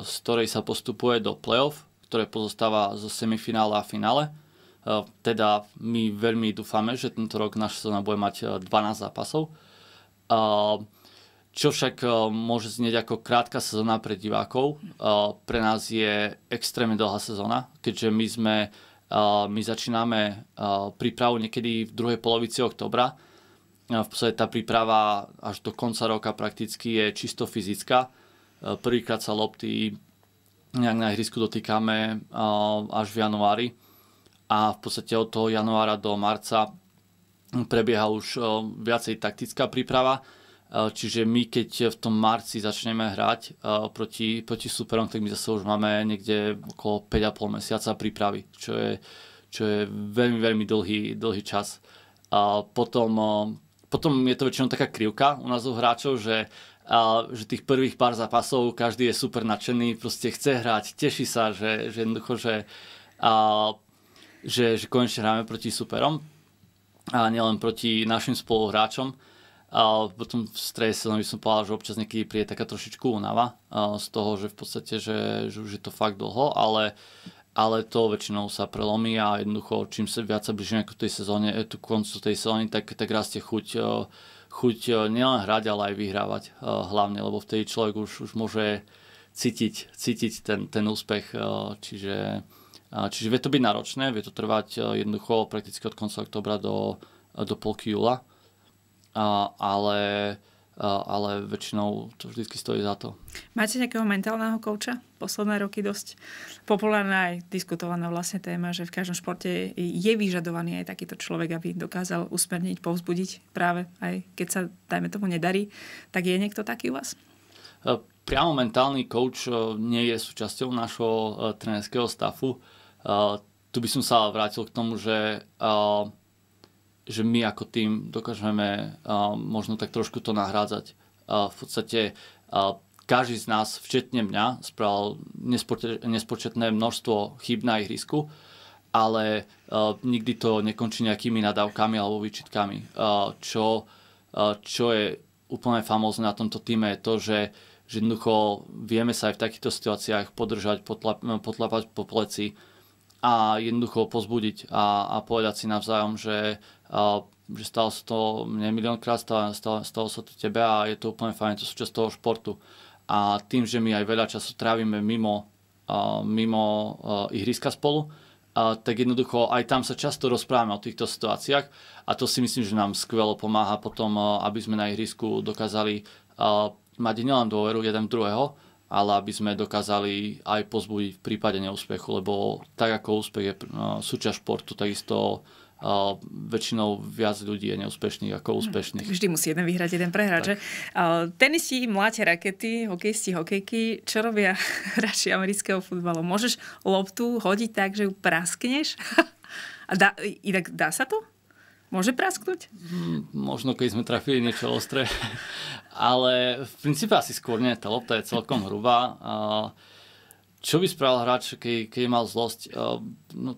z ktorej sa postupuje do play-off, ktoré pozostáva zo semifinále a finále. Ehm, teda my veľmi dúfame, že tento rok naša sezóna bude mať 12 zápasov. Ehm, čo však môže znieť ako krátka sezóna pre divákov, pre nás je extrémne dlhá sezóna, keďže my sme my začíname prípravu niekedy v druhej polovici oktobra v podstate tá príprava až do konca roka prakticky je čisto fyzická. E, prvýkrát sa lopty nejak na ihrisku dotýkame e, až v januári a v podstate od toho januára do marca prebieha už e, viacej taktická príprava. Čiže my keď v tom marci začneme hrať proti, proti superom, tak my zase už máme niekde okolo 5,5 mesiaca prípravy, čo je, čo je veľmi, veľmi dlhý, dlhý čas. A potom potom je to väčšinou taká krivka u nás u hráčov, že, a, že tých prvých pár zápasov každý je super nadšený, proste chce hrať, teší sa, že, že jednoducho, že, a, že, že konečne hráme proti superom a nielen proti našim spoluhráčom. A potom v strese by som povedal, že občas niekedy príde taká trošičku únava z toho, že v podstate, že, že už je to fakt dlho, ale ale to väčšinou sa prelomí a jednoducho čím sa viac sa blížime k tej sezóne, eh, tu koncu tej sezóny, tak, tak rastie chuť, eh, chuť eh, nielen hrať, ale aj vyhrávať hlavne, lebo vtedy človek už, už môže cítiť, cítiť ten, ten úspech, čiže, čiže vie to byť náročné, vie to trvať jednoducho prakticky od konca oktobra do, do polky júla, ale ale väčšinou to vždy stojí za to. Máte nejakého mentálneho kouča? posledné roky dosť populárna aj diskutovaná vlastne téma, že v každom športe je vyžadovaný aj takýto človek, aby dokázal usmerniť, povzbudiť práve aj keď sa, dajme tomu, nedarí. Tak je niekto taký u vás? E, priamo mentálny coach e, nie je súčasťou našho e, trenerského stafu. Tu by som sa vrátil k tomu, že že my ako tým dokážeme možno tak trošku to nahrádzať. V podstate každý z nás, včetne mňa, spravil nespočetné množstvo chyb na ihrisku, ale uh, nikdy to nekončí nejakými nadávkami alebo výčitkami. Uh, čo, uh, čo je úplne famózne na tomto týme je to, že, že jednoducho vieme sa aj v takýchto situáciách podržať, potla, potlapať po pleci a jednoducho pozbudiť a, a povedať si navzájom, že, uh, že stalo sa to mne miliónkrát, stalo, stalo, stalo sa to tebe a je to úplne fajn, to súčasť toho športu. Uh, a tým, že my aj veľa času trávime mimo, uh, mimo uh, ihriska spolu, uh, tak jednoducho aj tam sa často rozprávame o týchto situáciách a to si myslím, že nám skvelo pomáha potom, uh, aby sme na ihrisku dokázali uh, mať nielen dôveru jeden druhého, ale aby sme dokázali aj pozbudiť v prípade neúspechu, lebo tak ako úspech je uh, súčasť športu, takisto a väčšinou viac ľudí je neúspešných ako hm, úspešných. Vždy musí jeden vyhrať, jeden prehrať, že? Tenisti mláte rakety, hokejisti hokejky. Čo robia hráči amerického futbalu? Môžeš loptu hodiť tak, že ju praskneš? a dá, inak dá sa to? Môže prasknúť? Hm, možno, keď sme trafili niečo ostré. Ale v princípe asi skôr nie. Tá lopta je celkom hrubá. Čo by spravil hráč, keď, keď mal zlosť? No,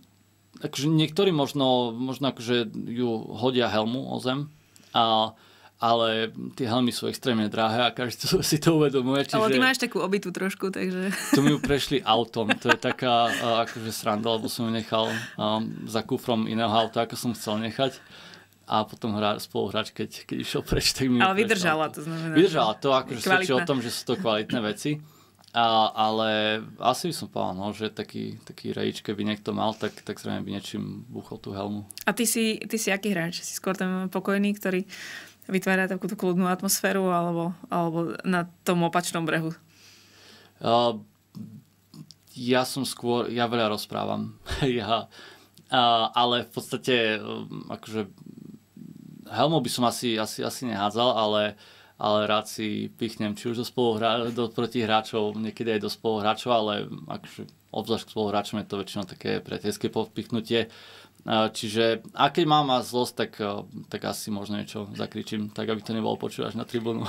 akože niektorí možno, možno akože ju hodia helmu o zem, a, ale tie helmy sú extrémne drahé a každý si to uvedomuje. Čiže... Ale ty máš takú obytu trošku, takže... Tu mi ju prešli autom, to je taká akože sranda, lebo som ju nechal um, za kufrom iného auta, ako som chcel nechať a potom hra, spoluhráč, keď, keď išiel preč, tak mi... Ale vydržala, to. to znamená. Vydržala to, akože svedčí o tom, že sú to kvalitné veci. A, ale asi by som povedal, no, že taký, taký rage, keby niekto mal, tak, tak zrejme by niečím buchol tú helmu. A ty si, ty si aký hráč? Si skôr ten pokojný, ktorý vytvára takúto kľudnú atmosféru alebo, alebo na tom opačnom brehu? A, ja som skôr, ja veľa rozprávam. ja, a, ale v podstate, um, akože helmu by som asi, asi, asi nehádzal, ale uh, ale rád si pichnem či už do, spoluhra- do protihráčov, niekedy aj do spoluhráčov, ale akože obzvlášť k spoluhráčom je to väčšinou také priateľské povpichnutie. Čiže a keď mám má zlosť, tak, tak asi možno niečo zakričím, tak aby to nebolo počuť až na tribúnu.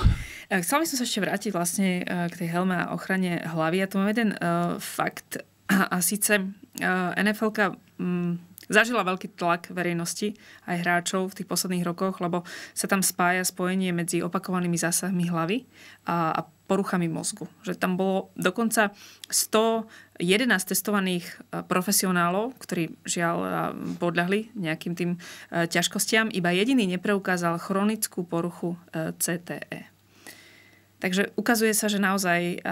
E, Chcel by som sa ešte vrátiť vlastne e, k tej helme a ochrane hlavy. Ja tu mám jeden uh, fakt a, a síce uh, NFL um, mm, zažila veľký tlak verejnosti aj hráčov v tých posledných rokoch, lebo sa tam spája spojenie medzi opakovanými zásahmi hlavy a, a poruchami mozgu. Že tam bolo dokonca 111 testovaných e, profesionálov, ktorí žiaľ podľahli nejakým tým e, ťažkostiam, iba jediný nepreukázal chronickú poruchu CTE. E. Takže ukazuje sa, že naozaj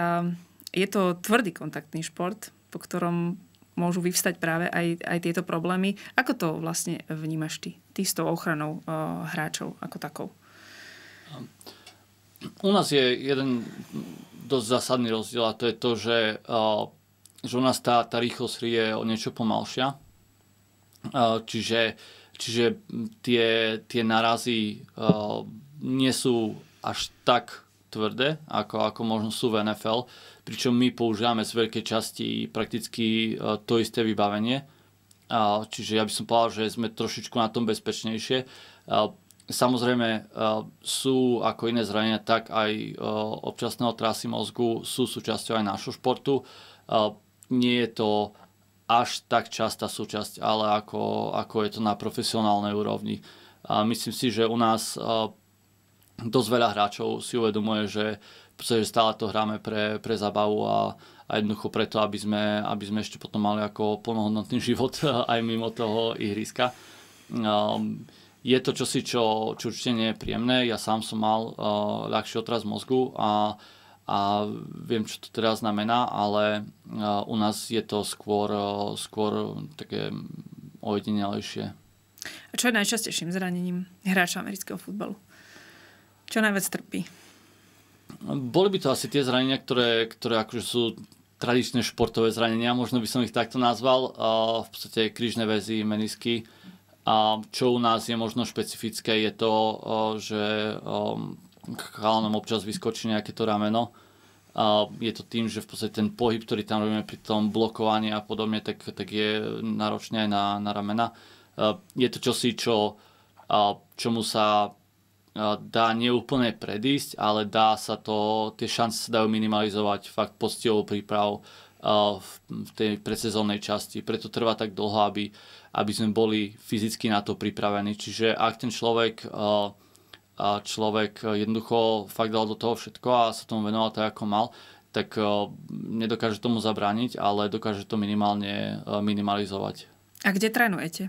je to tvrdý kontaktný šport, po ktorom môžu vyvstať práve aj, aj tieto problémy. Ako to vlastne vnímaš ty? Ty s tou ochranou uh, hráčov ako takou? U nás je jeden dosť zásadný rozdiel a to je to, že, uh, že u nás tá, tá rýchlosť je o niečo pomalšia. Uh, čiže, čiže tie, tie narazy uh, nie sú až tak tvrdé, ako, ako možno sú v NFL. Uh, pričom my používame z veľkej časti prakticky e, to isté vybavenie. Čiže ja by som povedal, že sme trošičku na tom bezpečnejšie. E, samozrejme e, sú ako iné zranenia, tak aj občasné otrasy mozgu sú súčasťou aj nášho športu. Nie je to až tak častá súčasť, ale ako, ako je to na profesionálnej úrovni. A myslím si, že u nás dosť veľa hráčov si uvedomuje, že pretože stále to hráme pre, pre zabavu a, a jednoducho preto, aby sme, aby sme ešte potom mali ako plnohodnotný život aj mimo toho ihriska. Um, je to čosi, čo, čo určite nie je príjemné. Ja sám som mal uh, ľahší otraz mozgu a, a viem, čo to teda znamená, ale uh, u nás je to skôr, uh, skôr také ojedinelejšie. A čo je najčastejším zranením hráča amerického futbalu? Čo najviac trpí? Boli by to asi tie zranenia, ktoré, ktoré akože sú tradičné športové zranenia, možno by som ich takto nazval, v podstate krížne väzy, menisky. A čo u nás je možno špecifické, je to, že chalanom občas vyskočí nejaké to rameno. A je to tým, že v podstate ten pohyb, ktorý tam robíme pri tom blokovaní a podobne, tak, tak je náročný aj na, na ramena. Je to čosi, čo, čomu sa dá neúplne predísť, ale dá sa to, tie šance sa dajú minimalizovať fakt poctivou prípravou v tej predsezónnej časti. Preto trvá tak dlho, aby, aby sme boli fyzicky na to pripravení. Čiže ak ten človek človek jednoducho fakt dal do toho všetko a sa tomu venoval tak, ako mal, tak nedokáže tomu zabrániť, ale dokáže to minimálne minimalizovať. A kde trénujete?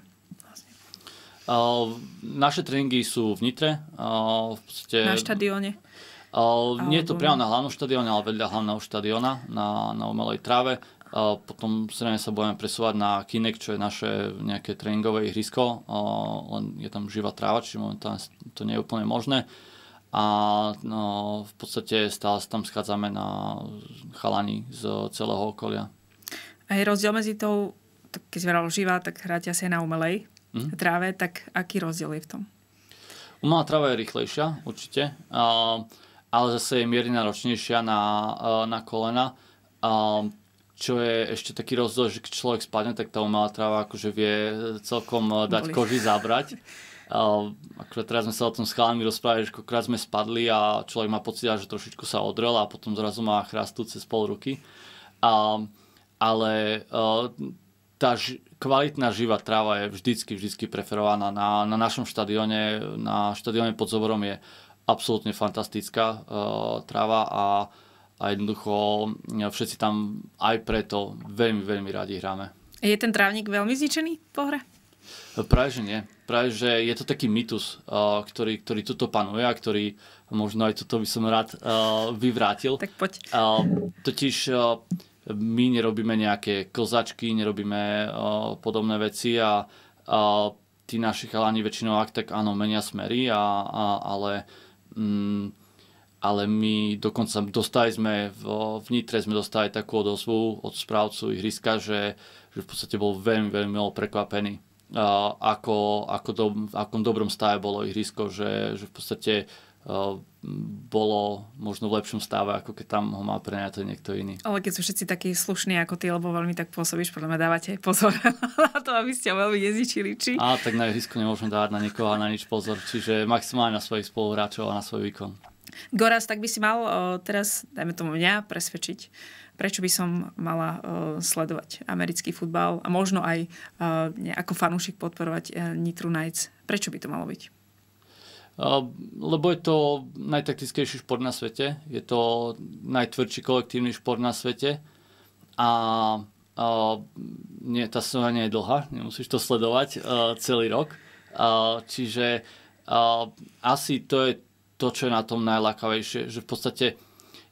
Naše tréningy sú v Nitre. Na štadióne. Nie je to priamo na hlavnom štadióne, ale vedľa hlavného štadióna na, na umelej tráve. Potom zrejme sa budeme presúvať na Kinek, čo je naše nejaké tréningové ihrisko, len je tam živá tráva, čiže momentálne to nie je úplne možné. A no, v podstate stále sa tam schádzame na chalani z celého okolia. A je rozdiel medzi tou, keď si živá, tak hráte asi na umelej mm. tráve, tak aký rozdiel je v tom? Umelá tráva je rýchlejšia, určite, ale zase je mierne náročnejšia na, na kolena. čo je ešte taký rozdiel, že keď človek spadne, tak tá umelá tráva akože vie celkom e, dať Boli. koži zabrať. akože teraz sme sa o tom s chalami rozprávali, že koľkokrát sme spadli a človek má pocit, že trošičku sa odrel a potom zrazu má chrastú cez pol ruky. ale e, tá ž- kvalitná živá tráva je vždycky, vždycky preferovaná. Na, na našom štadióne, na štadióne pod Zoborom je absolútne fantastická e, tráva a, a jednoducho eh, všetci tam aj preto veľmi, veľmi radi hráme. Je ten trávnik veľmi zničený po hre? Práve, že nie. Práve, že je to taký mytus, eh, ktorý, ktorý tuto panuje a ktorý možno aj toto by som rád vyvrátil. Tak poď. totiž my nerobíme nejaké klzačky, nerobíme e, podobné veci a, uh, tí naši chalani väčšinou ak tak áno menia smery, a, a, ale, mm, ale my dokonca dostali sme v, v Nitre sme dostali takú odozvu od správcu ihriska, že, že v podstate bol veľmi, veľmi prekvapený. Uh, ako, ako do, akom dobrom stave bolo ihrisko, že, že v podstate uh, bolo možno v lepšom stave, ako keď tam ho mal prenajaté niekto iný. Ale keď sú všetci takí slušní ako ty, lebo veľmi tak pôsobíš, podľa mňa dávate pozor na to, aby ste ho veľmi nezničili. Či... A tak na ihrisku nemôžem dávať na nikoho na nič pozor, čiže maximálne na svojich spoluhráčov a na svoj výkon. Goraz, tak by si mal eh, teraz, dajme tomu mňa, presvedčiť, prečo by som mala eh, sledovať americký futbal a možno aj eh, ako fanúšik podporovať Nitru Nights. Prečo by to malo byť? lebo je to najtaktickejší šport na svete, je to najtvrdší kolektívny šport na svete a, a nie, tá sezóna nie je dlhá, nemusíš to sledovať uh, celý rok. Uh, čiže uh, asi to je to, čo je na tom najlakavejšie, že v podstate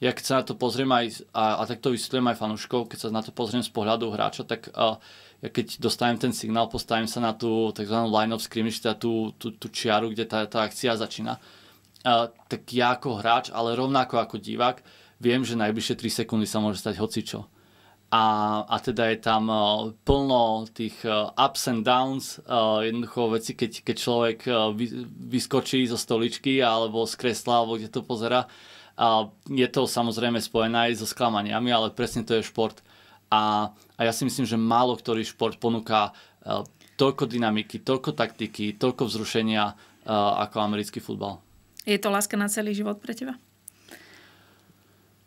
ja keď sa na to pozriem aj, a, a takto vysvetlím aj fanúškov, keď sa na to pozriem z pohľadu hráča, tak uh, ja keď dostanem ten signál, postavím sa na tú tzv. line of scrimmage, teda tú, tú, tú čiaru, kde tá, tá akcia začína, a, tak ja ako hráč, ale rovnako ako divák, viem, že najbližšie 3 sekundy sa môže stať hocičo. A, a teda je tam e, plno tých e, ups and downs, e, jednoducho veci, keď, keď človek vyskočí zo stoličky alebo z kresla, alebo kde to pozera. A je to samozrejme spojené aj so sklamaniami, ale presne to je šport a, a ja si myslím, že málo ktorý šport ponúka uh, toľko dynamiky, toľko taktiky, toľko vzrušenia uh, ako americký futbal. Je to láska na celý život pre teba?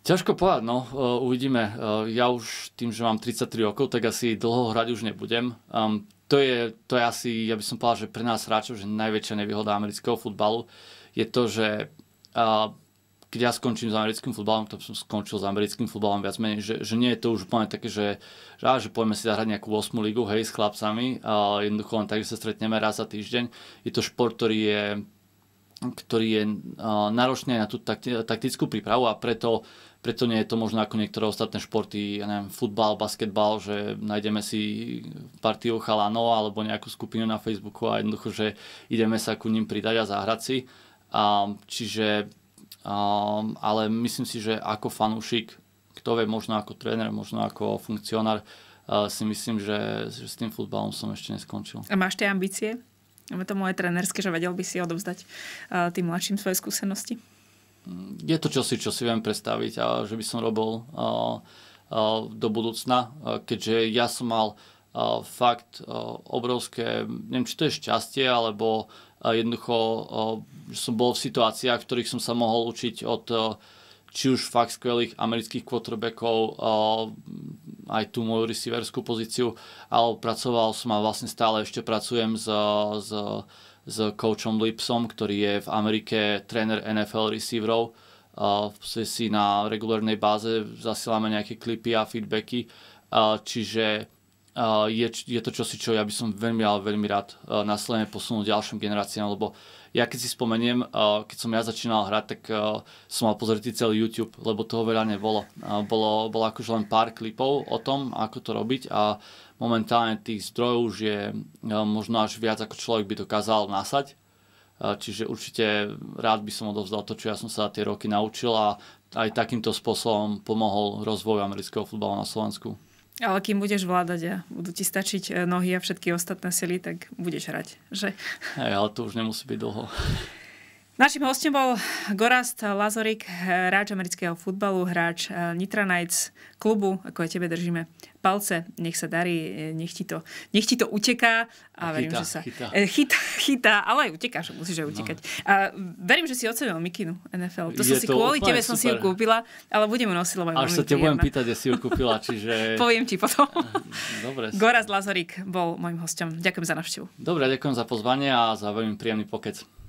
Ťažko povedať, no, e, uvidíme. ja už tým, že mám 33 rokov, tak asi dlho hrať už nebudem. Um, to, je, to je asi, ja by som povedal, že pre nás hráčov, že najväčšia nevýhoda amerického futbalu je to, že uh, keď ja skončím s americkým futbalom, to som skončil s americkým futbalom viac menej, že, že nie je to už úplne také, že, že, že poďme si zahrať nejakú 8 ligu, hej, s chlapcami, a jednoducho len tak, že sa stretneme raz za týždeň. Je to šport, ktorý je ktorý je náročný na tú taktickú prípravu a preto, preto nie je to možno ako niektoré ostatné športy, ja neviem, futbal, basketbal, že nájdeme si partiu chalanov alebo nejakú skupinu na Facebooku a jednoducho, že ideme sa ku ním pridať a zahrať si. A, čiže Um, ale myslím si, že ako fanúšik, kto vie, možno ako tréner, možno ako funkcionár, uh, si myslím, že, že s tým futbalom som ešte neskončil. A máš tie ambície? Máme to moje trénerské, že vedel by si odovzdať uh, tým mladším svoje skúsenosti? Mm, je to čosi, čo si viem predstaviť a eh, že by som robil uh, uh, do budúcna, uh, keďže ja som mal uh, fakt uh, obrovské, neviem či to je šťastie, alebo Jednoducho som bol v situáciách, v ktorých som sa mohol učiť od či už fakt skvelých amerických quarterbackov, aj tú moju receiverskú pozíciu, ale pracoval som a vlastne stále ešte pracujem s, s, s coachom Lipsom, ktorý je v Amerike tréner NFL receiverov. Si na regulárnej báze zasiláme nejaké klipy a feedbacky, čiže je, je to čosi, čo ja by som veľmi, ale veľmi rád e, následne posunul ďalším generáciám, lebo ja keď si spomeniem, e, keď som ja začínal hrať, tak e, som mal pozrieť celý YouTube, lebo toho veľa nebolo. Bolo, bolo akože len pár klipov o tom, ako to robiť a momentálne tých zdrojov už je možno až viac, ako človek by dokázal nasať. Čiže určite rád by som odovzdal to, čo ja som sa tie roky naučil a aj takýmto spôsobom pomohol rozvoju amerického futbalu na Slovensku. Ale kým budeš vládať a budú ti stačiť eh, nohy a všetky ostatné sily, tak budeš hrať, že? Hey, ale to už nemusí byť dlho. Našim hostom bol Gorast Lazorik, hráč amerického futbalu, hráč eh, Nitra Knights klubu, ako aj tebe držíme palce. Nech sa darí, eh, nech ti to, nech ti to uteká. A, a verím, chytá, že sa... Chytá. Eh, chytá, ale aj že musíš aj no. utekať. No. A verím, že si ocenil mikinu NFL. To Je som si to kvôli tebe super. som si ju kúpila, ale budem ju nosiť, lebo Až sa te budem pýtať, kde si ju kúpila, čiže... Poviem ti potom. Dobre. Gorast Lazorik bol môjim hostom. Ďakujem za návštevu. Dobre, ďakujem za pozvanie a za veľmi príjemný pokec.